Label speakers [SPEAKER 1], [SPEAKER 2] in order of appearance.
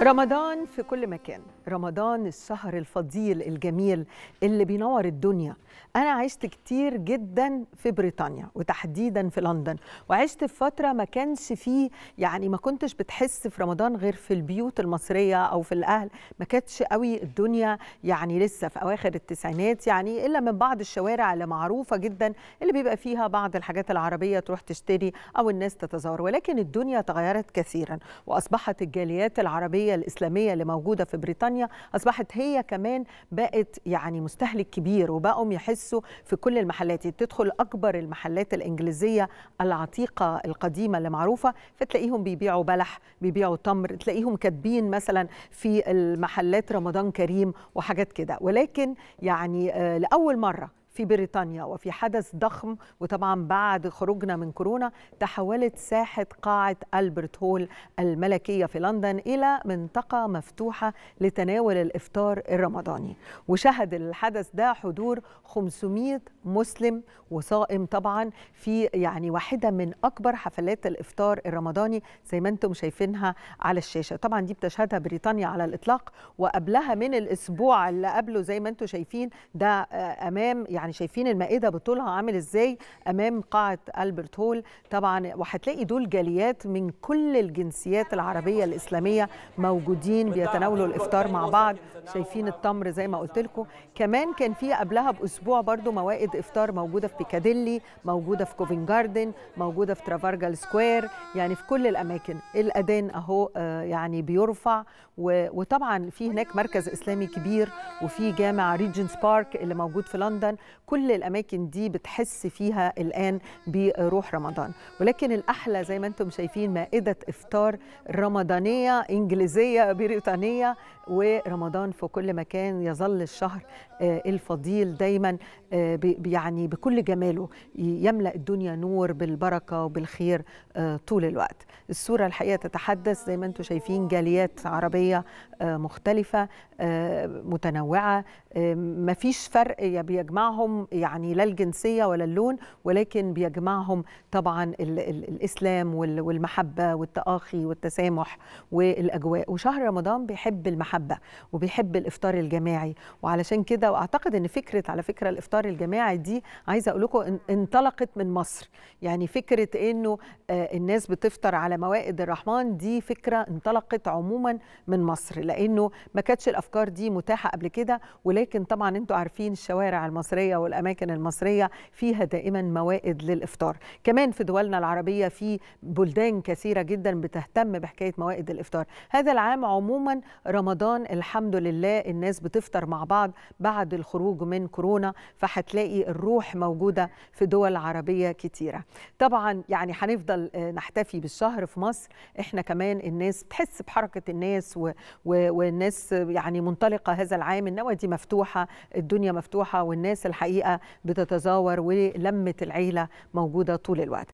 [SPEAKER 1] رمضان في كل مكان رمضان الشهر الفضيل الجميل اللي بينور الدنيا انا عشت كتير جدا في بريطانيا وتحديدا في لندن وعشت في فتره ما كانش فيه يعني ما كنتش بتحس في رمضان غير في البيوت المصريه او في الاهل ما كانتش قوي الدنيا يعني لسه في اواخر التسعينات يعني الا من بعض الشوارع اللي معروفه جدا اللي بيبقى فيها بعض الحاجات العربيه تروح تشتري او الناس تتزور ولكن الدنيا تغيرت كثيرا واصبحت الجاليات العربيه الجمهورية الاسلاميه اللي موجوده في بريطانيا اصبحت هي كمان بقت يعني مستهلك كبير وبقوا يحسوا في كل المحلات تدخل اكبر المحلات الانجليزيه العتيقه القديمه اللي معروفه فتلاقيهم بيبيعوا بلح بيبيعوا تمر تلاقيهم كاتبين مثلا في المحلات رمضان كريم وحاجات كده ولكن يعني آه، لاول مره في بريطانيا وفي حدث ضخم وطبعا بعد خروجنا من كورونا تحولت ساحة قاعة ألبرت هول الملكية في لندن إلى منطقة مفتوحة لتناول الإفطار الرمضاني وشهد الحدث ده حضور 500 مسلم وصائم طبعا في يعني واحدة من أكبر حفلات الإفطار الرمضاني زي ما أنتم شايفينها على الشاشة طبعا دي بتشهدها بريطانيا على الإطلاق وقبلها من الأسبوع اللي قبله زي ما أنتم شايفين ده آه، أمام يعني يعني شايفين المائده بطولها عامل ازاي امام قاعه البرت هول طبعا وهتلاقي دول جاليات من كل الجنسيات العربيه الاسلاميه موجودين بيتناولوا الافطار مع بعض شايفين التمر زي ما قلت لكم كمان كان في قبلها باسبوع برضو موائد افطار موجوده في بيكاديلي موجوده في كوفين جاردن موجوده في ترافارجال سكوير يعني في كل الاماكن الاذان اهو آه، يعني بيرفع وطبعا في هناك مركز اسلامي كبير وفي جامع ريجنز بارك اللي موجود في لندن كل الاماكن دي بتحس فيها الان بروح رمضان ولكن الاحلى زي ما انتم شايفين مائده افطار رمضانيه انجليزيه بريطانيه ورمضان في كل مكان يظل الشهر آه، الفضيل دايما آه، يعني بكل جماله يملا الدنيا نور بالبركه وبالخير آه، طول الوقت الصوره الحقيقه تتحدث زي ما انتم شايفين جاليات عربيه مختلفه متنوعه مفيش فرق بيجمعهم بيجمعهم يعني لا الجنسيه ولا اللون ولكن بيجمعهم طبعا ال ال الاسلام والمحبه والتآخي والتسامح والاجواء وشهر رمضان بيحب المحبه وبيحب الافطار الجماعي وعلشان كده واعتقد ان فكره على فكره الافطار الجماعي دي عايزه اقول لكم انطلقت من مصر يعني فكره انه آه، الناس بتفطر على موائد الرحمن دي فكره انطلقت عموما من مصر لانه ما كانتش الافكار دي متاحه قبل كده ولكن طبعا انتوا عارفين الشوارع المصريه المصرية والأماكن المصرية فيها دائما موائد للإفطار كمان في دولنا العربية في بلدان كثيرة جدا بتهتم بحكاية موائد الإفطار هذا العام عموما رمضان الحمد لله الناس بتفطر مع بعض بعد الخروج من كورونا فهتلاقي الروح موجودة في دول عربية كتيرة طبعا يعني هنفضل آه، نحتفي بالشهر في مصر احنا كمان الناس بتحس بحركة الناس و... و... والناس يعني منطلقة هذا العام النوادي مفتوحة الدنيا مفتوحة والناس الح... الحقيقه بتتزاور ولمه العيله موجوده طول الوقت